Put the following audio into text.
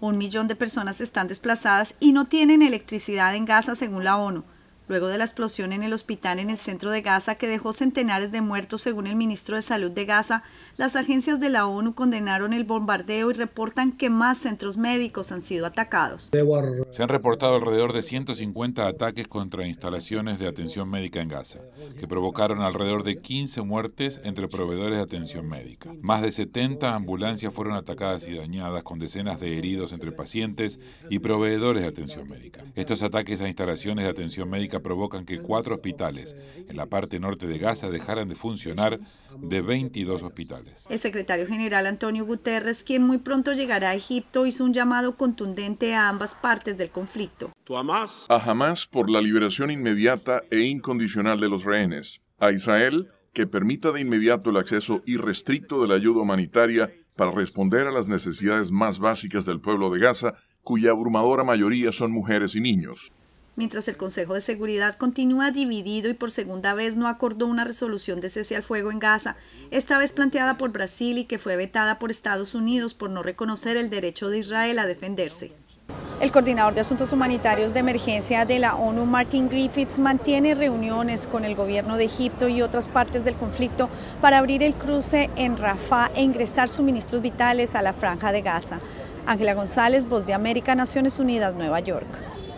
Un millón de personas están desplazadas y no tienen electricidad en Gaza según la ONU luego de la explosión en el hospital en el centro de Gaza que dejó centenares de muertos según el ministro de Salud de Gaza, las agencias de la ONU condenaron el bombardeo y reportan que más centros médicos han sido atacados. Se han reportado alrededor de 150 ataques contra instalaciones de atención médica en Gaza, que provocaron alrededor de 15 muertes entre proveedores de atención médica. Más de 70 ambulancias fueron atacadas y dañadas con decenas de heridos entre pacientes y proveedores de atención médica. Estos ataques a instalaciones de atención médica provocan que cuatro hospitales en la parte norte de Gaza dejaran de funcionar de 22 hospitales. El secretario general Antonio Guterres, quien muy pronto llegará a Egipto, hizo un llamado contundente a ambas partes del conflicto. A Hamas por la liberación inmediata e incondicional de los rehenes. A Israel que permita de inmediato el acceso irrestricto de la ayuda humanitaria para responder a las necesidades más básicas del pueblo de Gaza, cuya abrumadora mayoría son mujeres y niños mientras el Consejo de Seguridad continúa dividido y por segunda vez no acordó una resolución de cese al fuego en Gaza, esta vez planteada por Brasil y que fue vetada por Estados Unidos por no reconocer el derecho de Israel a defenderse. El coordinador de Asuntos Humanitarios de Emergencia de la ONU, Martin Griffiths, mantiene reuniones con el gobierno de Egipto y otras partes del conflicto para abrir el cruce en Rafah e ingresar suministros vitales a la franja de Gaza. Ángela González, Voz de América, Naciones Unidas, Nueva York.